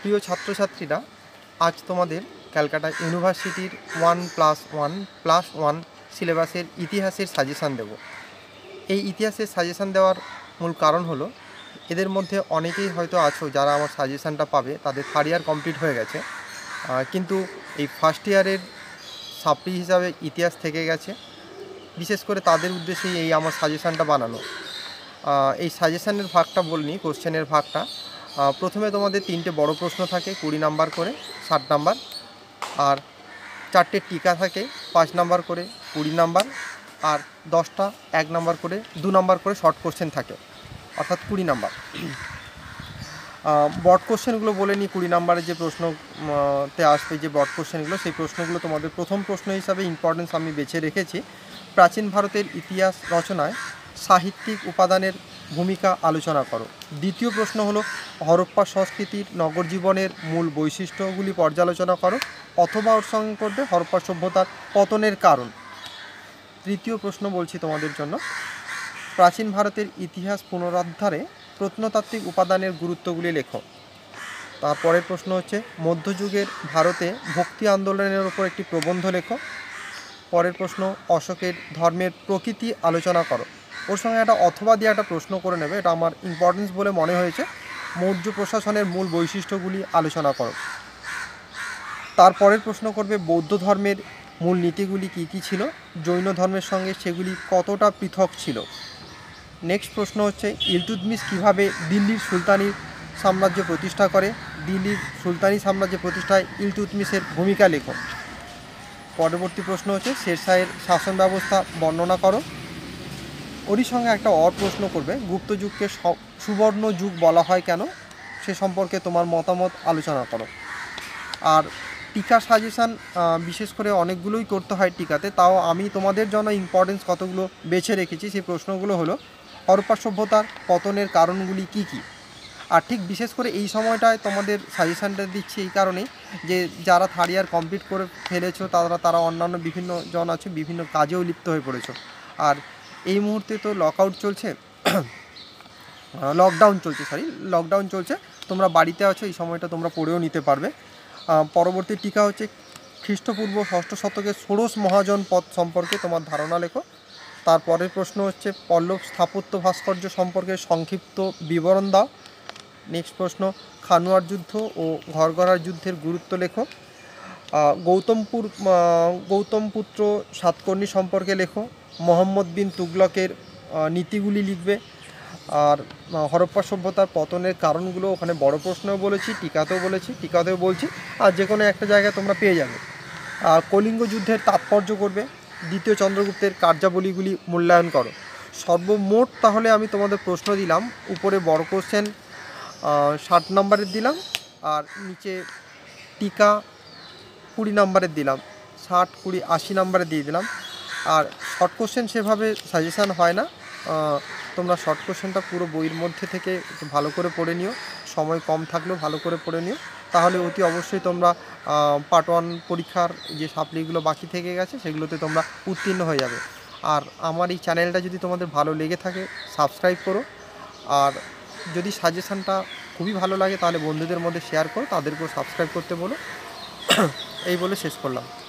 প্রিয় ছাত্রছাত্রীরা আজ তোমাদের ক্যালকাটা ইউনিভার্সিটির one plus one plus one সিলেবাসের ইতিহাসের সাজেশান দেব এই ইতিহাসের সাজেশান দেওয়ার মূল কারণ হলো এদের মধ্যে অনেকেই হয়তো আছো যারা আমার সাজেশানটা পাবে তাদের থার্ড ইয়ার কমপ্লিট হয়ে গেছে কিন্তু এই ফার্স্ট ইয়ারের সাপ্লি হিসাবে ইতিহাস থেকে গেছে বিশেষ করে তাদের উদ্দেশ্যেই এই আমার সাজেশানটা বানানো এই সাজেশানের ভাগটা বলনি কোশ্চেনের ভাগটা প্রথমে তোমাদের তিনটে বড় প্রশ্ন থাকে কুড়ি নাম্বার করে ষাট নাম্বার আর চারটে টিকা থাকে পাঁচ নাম্বার করে কুড়ি নাম্বার আর দশটা এক নাম্বার করে দু নাম্বার করে শর্ট কোশ্চেন থাকে অর্থাৎ কুড়ি নাম্বার বট কোশ্চেনগুলো বলে নিই কুড়ি নাম্বারে যে প্রশ্নতে আসবে যে বট কোশ্চেনগুলো সেই প্রশ্নগুলো তোমাদের প্রথম প্রশ্ন হিসাবে ইম্পর্টেন্স আমি বেছে রেখেছি প্রাচীন ভারতের ইতিহাস রচনায় সাহিত্যিক উপাদানের ভূমিকা আলোচনা করো দ্বিতীয় প্রশ্ন হলো হরপ্পা সংস্কৃতির নগর জীবনের মূল বৈশিষ্ট্যগুলি পর্যালোচনা করো অথবা ওর সঙ্গে করবে হরপ্পা সভ্যতার পতনের কারণ তৃতীয় প্রশ্ন বলছি তোমাদের জন্য প্রাচীন ভারতের ইতিহাস পুনরুদ্ধারে প্রত্নতাত্ত্বিক উপাদানের গুরুত্বগুলি লেখো তারপরের প্রশ্ন হচ্ছে মধ্যযুগের ভারতে ভক্তি আন্দোলনের ওপর একটি প্রবন্ধ লেখো পরের প্রশ্ন অশোকের ধর্মের প্রকৃতি আলোচনা করো ওর সঙ্গে একটা অথবা দিয়ে একটা প্রশ্ন করে নেবে এটা আমার ইম্পর্টেন্স বলে মনে হয়েছে মৌর্য প্রশাসনের মূল বৈশিষ্ট্যগুলি আলোচনা করো তারপরের প্রশ্ন করবে বৌদ্ধ ধর্মের মূল নীতিগুলি কী কী ছিল জৈন ধর্মের সঙ্গে সেগুলি কতটা পৃথক ছিল নেক্সট প্রশ্ন হচ্ছে ইলতুদমিস কিভাবে দিল্লির সুলতানি সাম্রাজ্য প্রতিষ্ঠা করে দিল্লির সুলতানি সাম্রাজ্য প্রতিষ্ঠায় ইলতুতমিসের ভূমিকা লেখো পরবর্তী প্রশ্ন হচ্ছে শেরশাহের শাসন ব্যবস্থা বর্ণনা করো ওরই সঙ্গে একটা অর প্রশ্ন করবে গুপ্তযুগকে সুবর্ণ যুগ বলা হয় কেন সে সম্পর্কে তোমার মতামত আলোচনা করো আর টিকা সাজেশান বিশেষ করে অনেকগুলোই করতে হয় টিকাতে তাও আমি তোমাদের জন্য ইম্পর্টেন্স কতগুলো বেছে রেখেছি সেই প্রশ্নগুলো হলো হরপ্পা সভ্যতার পতনের কারণগুলি কি কি। আর ঠিক বিশেষ করে এই সময়টায় তোমাদের সাজেশানটা দিচ্ছি এই কারণেই যে যারা থার্ড ইয়ার কমপ্লিট করে ফেলেছো তারা তারা অন্যান্য বিভিন্ন জন আছে বিভিন্ন কাজেও লিপ্ত হয়ে পড়েছ আর এই মুহূর্তে তো লকআউট চলছে লকডাউন চলছে সরি লকডাউন চলছে তোমরা বাড়িতে আছো এই সময়টা তোমরা পড়েও নিতে পারবে পরবর্তী টিকা হচ্ছে খ্রিস্টপূর্ব ষষ্ঠ শতকে ষোড়শ মহাজন পদ সম্পর্কে তোমার ধারণা লেখো তারপরের প্রশ্ন হচ্ছে পল্লব স্থাপত্য ভাস্কর্য সম্পর্কে সংক্ষিপ্ত বিবরণ দাও নেক্সট প্রশ্ন খানোয়ার যুদ্ধ ও ঘরগড়ার যুদ্ধের গুরুত্ব লেখো গৌতমপুর গৌতমপুত্র সাতকর্ণী সম্পর্কে লেখো মোহাম্মদ বিন তুগলকের নীতিগুলি লিখবে আর হরপ্পা সভ্যতার পতনের কারণগুলো ওখানে বড় প্রশ্নও বলেছি টিকাতেও বলেছি টিকাতেও বলছি আর যে কোনো একটা জায়গায় তোমরা পেয়ে যাবে আর কলিঙ্গ যুদ্ধের তাৎপর্য করবে দ্বিতীয় চন্দ্রগুপ্তের কার্যাবলীগুলি মূল্যায়ন করো সর্বমোট তাহলে আমি তোমাদের প্রশ্ন দিলাম উপরে বড় কোশ্চেন ষাট নম্বরের দিলাম আর নিচে টিকা কুড়ি নাম্বারে দিলাম ষাট কুড়ি আশি নম্বরে দিয়ে দিলাম আর শর্ট কোশ্চেন সেভাবে সাজেশান হয় না তোমরা শর্ট কোশ্চেনটা পুরো বইয়ের মধ্যে থেকে ভালো করে পড়ে নিও সময় কম থাকলেও ভালো করে পড়ে নিও তাহলে অতি অবশ্যই তোমরা পার্ট ওয়ান পরীক্ষার যে সাপ্লিগুলো বাকি থেকে গেছে সেগুলোতে তোমরা উত্তীর্ণ হয়ে যাবে আর আমার এই চ্যানেলটা যদি তোমাদের ভালো লেগে থাকে সাবস্ক্রাইব করো আর যদি সাজেশানটা খুবই ভালো লাগে তাহলে বন্ধুদের মধ্যে শেয়ার করো তাদেরকেও সাবস্ক্রাইব করতে বলো এই বলে শেষ করলাম